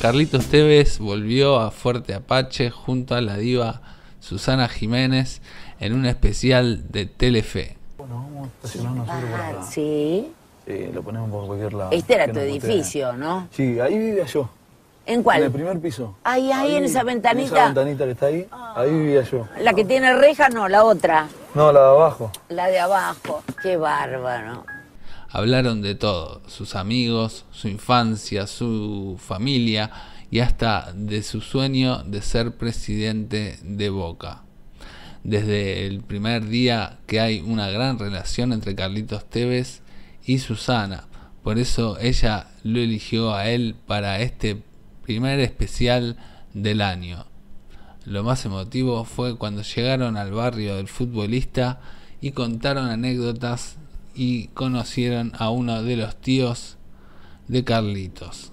Carlitos Tevez volvió a Fuerte Apache junto a la diva Susana Jiménez en un especial de Telefe. Bueno, vamos a ah, Sí. Sí, lo ponemos por cualquier lado. Este era tu edificio, ¿no? Sí, ahí vivía yo. ¿En cuál? En el primer piso. Ahí, ahí, en esa ventanita. esa ventanita que está ahí, ahí vivía yo. ¿La que tiene reja? No, la otra. No, la de abajo. La de abajo. Qué bárbaro. Hablaron de todo, sus amigos, su infancia, su familia y hasta de su sueño de ser presidente de Boca. Desde el primer día que hay una gran relación entre Carlitos Tevez y Susana. Por eso ella lo eligió a él para este primer especial del año. Lo más emotivo fue cuando llegaron al barrio del futbolista y contaron anécdotas y conocieron a uno de los tíos de Carlitos.